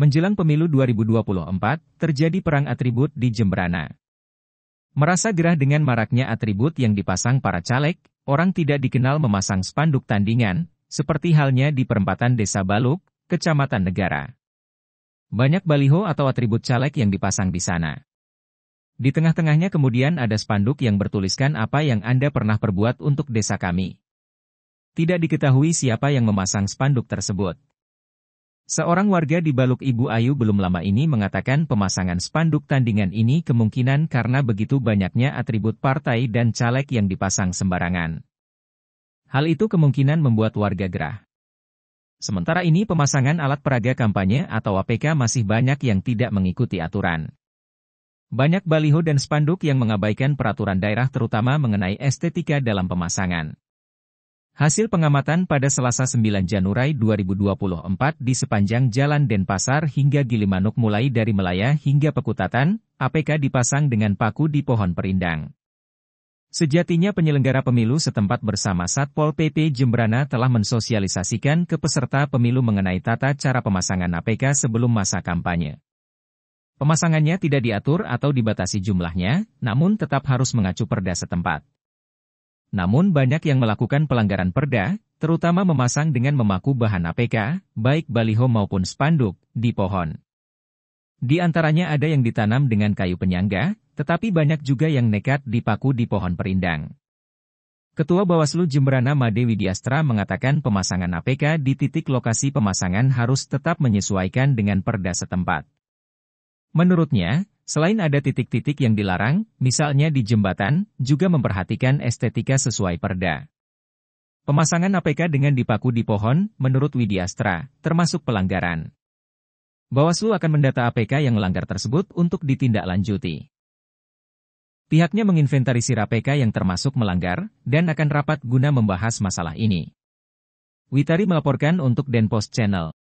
menjelang pemilu 2024, terjadi perang atribut di Jemberana. Merasa gerah dengan maraknya atribut yang dipasang para caleg, orang tidak dikenal memasang spanduk tandingan, seperti halnya di perempatan Desa Baluk, Kecamatan Negara. Banyak baliho atau atribut caleg yang dipasang di sana. Di tengah-tengahnya kemudian ada spanduk yang bertuliskan apa yang Anda pernah perbuat untuk desa kami. Tidak diketahui siapa yang memasang spanduk tersebut. Seorang warga di Baluk Ibu Ayu belum lama ini mengatakan pemasangan spanduk tandingan ini kemungkinan karena begitu banyaknya atribut partai dan caleg yang dipasang sembarangan. Hal itu kemungkinan membuat warga gerah. Sementara ini pemasangan alat peraga kampanye atau APK masih banyak yang tidak mengikuti aturan. Banyak baliho dan spanduk yang mengabaikan peraturan daerah terutama mengenai estetika dalam pemasangan. Hasil pengamatan pada Selasa 9 Januari 2024 di sepanjang Jalan Denpasar hingga Gilimanuk mulai dari Melaya hingga Pekutatan, APK dipasang dengan paku di pohon perindang. Sejatinya penyelenggara pemilu setempat bersama Satpol PP Jembrana telah mensosialisasikan ke peserta pemilu mengenai tata cara pemasangan APK sebelum masa kampanye. Pemasangannya tidak diatur atau dibatasi jumlahnya, namun tetap harus mengacu perda setempat. Namun banyak yang melakukan pelanggaran perda, terutama memasang dengan memaku bahan APK, baik baliho maupun spanduk, di pohon. Di antaranya ada yang ditanam dengan kayu penyangga, tetapi banyak juga yang nekat dipaku di pohon perindang. Ketua Bawaslu Jemberana Made Widiastra mengatakan pemasangan APK di titik lokasi pemasangan harus tetap menyesuaikan dengan perda setempat. Menurutnya, Selain ada titik-titik yang dilarang, misalnya di jembatan, juga memperhatikan estetika sesuai perda. Pemasangan APK dengan dipaku di pohon, menurut Widiastra, termasuk pelanggaran. Bawaslu akan mendata APK yang melanggar tersebut untuk ditindaklanjuti. Pihaknya menginventarisir APK yang termasuk melanggar dan akan rapat guna membahas masalah ini. Witari melaporkan untuk Denpost Channel.